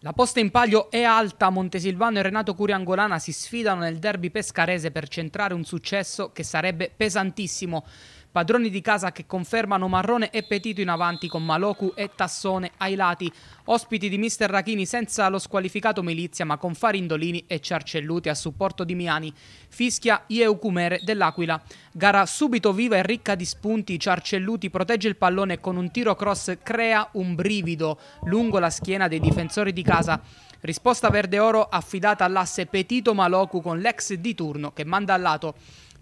La posta in palio è alta, Montesilvano e Renato Curiangolana si sfidano nel derby pescarese per centrare un successo che sarebbe pesantissimo Padroni di casa che confermano Marrone e Petito in avanti con Maloku e Tassone ai lati. Ospiti di mister Rachini senza lo squalificato Milizia ma con Farindolini e Ciarcelluti a supporto di Miani. Fischia Ieucumere dell'Aquila. Gara subito viva e ricca di spunti. Ciarcelluti protegge il pallone e con un tiro cross crea un brivido lungo la schiena dei difensori di casa. Risposta verde-oro affidata all'asse Petito Maloku con l'ex di turno che manda al lato.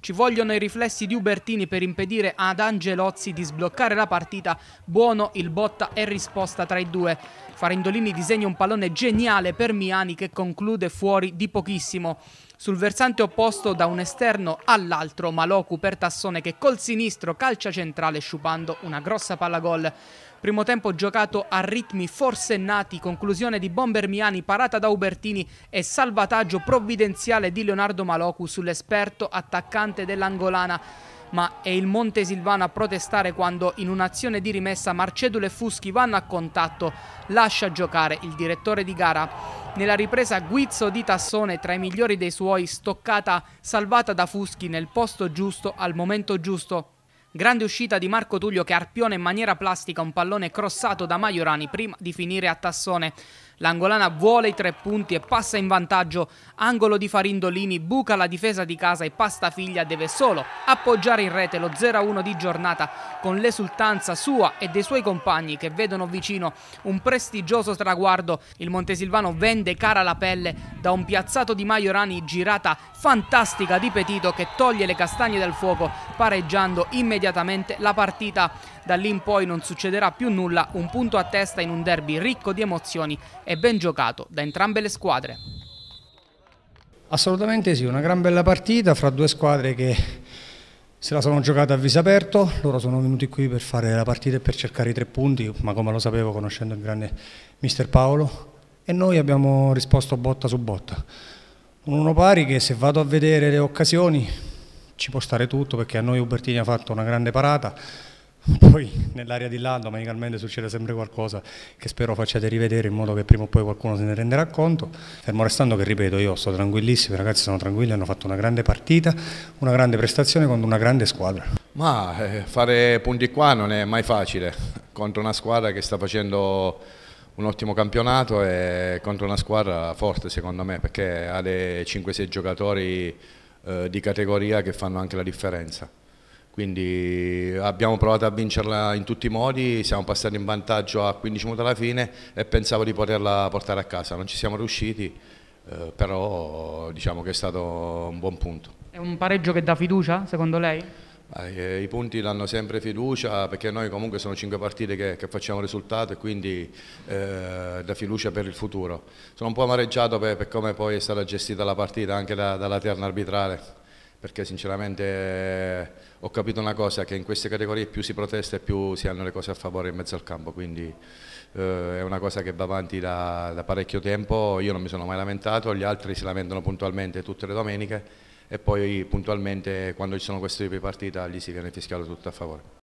Ci vogliono i riflessi di Ubertini per impedire ad Angelozzi di sbloccare la partita. Buono il botta e risposta tra i due. Farendolini disegna un pallone geniale per Miani che conclude fuori di pochissimo sul versante opposto da un esterno all'altro Maloku per Tassone che col sinistro calcia centrale sciupando una grossa palla gol. Primo tempo giocato a ritmi forsennati, conclusione di Bombermiani parata da Ubertini e salvataggio provvidenziale di Leonardo Maloku sull'esperto attaccante dell'Angolana ma è il Montesilvano a protestare quando in un'azione di rimessa Marcedule e Fuschi vanno a contatto, lascia giocare il direttore di gara. Nella ripresa Guizzo di Tassone tra i migliori dei suoi, stoccata, salvata da Fuschi nel posto giusto al momento giusto. Grande uscita di Marco Tullio che arpione in maniera plastica un pallone crossato da Maiorani prima di finire a Tassone. L'angolana vuole i tre punti e passa in vantaggio. Angolo di Farindolini buca la difesa di casa e Pasta Figlia deve solo appoggiare in rete lo 0-1 di giornata con l'esultanza sua e dei suoi compagni che vedono vicino un prestigioso traguardo. Il Montesilvano vende cara la pelle da un piazzato di Maiorani girata fantastica di Petito che toglie le castagne dal fuoco pareggiando immediatamente la partita. Da lì in poi non succederà più nulla, un punto a testa in un derby ricco di emozioni e ben giocato da entrambe le squadre. Assolutamente sì, una gran bella partita fra due squadre che se la sono giocata a viso aperto, loro sono venuti qui per fare la partita e per cercare i tre punti, ma come lo sapevo conoscendo il grande mister Paolo, e noi abbiamo risposto botta su botta. Un uno pari che se vado a vedere le occasioni ci può stare tutto perché a noi Ubertini ha fatto una grande parata, poi nell'area di là domenicalmente succede sempre qualcosa che spero facciate rivedere in modo che prima o poi qualcuno se ne renderà conto fermo restando che ripeto io sto tranquillissimo i ragazzi sono tranquilli hanno fatto una grande partita una grande prestazione contro una grande squadra ma eh, fare punti qua non è mai facile contro una squadra che sta facendo un ottimo campionato e contro una squadra forte secondo me perché ha dei 5-6 giocatori eh, di categoria che fanno anche la differenza quindi abbiamo provato a vincerla in tutti i modi, siamo passati in vantaggio a 15 minuti alla fine e pensavo di poterla portare a casa, non ci siamo riusciti, eh, però diciamo che è stato un buon punto. È un pareggio che dà fiducia secondo lei? Ah, eh, I punti danno sempre fiducia perché noi comunque sono cinque partite che, che facciamo risultato e quindi eh, dà fiducia per il futuro. Sono un po' amareggiato per, per, come poi è stata gestita la partita anche da, dalla terna arbitrale perché sinceramente ho capito una cosa, che in queste categorie più si protesta e più si hanno le cose a favore in mezzo al campo, quindi eh, è una cosa che va avanti da, da, parecchio tempo, io non mi sono mai lamentato, gli altri si lamentano puntualmente tutte le domeniche e poi puntualmente quando ci sono questi tipi di partita gli si viene fischiato tutto a favore.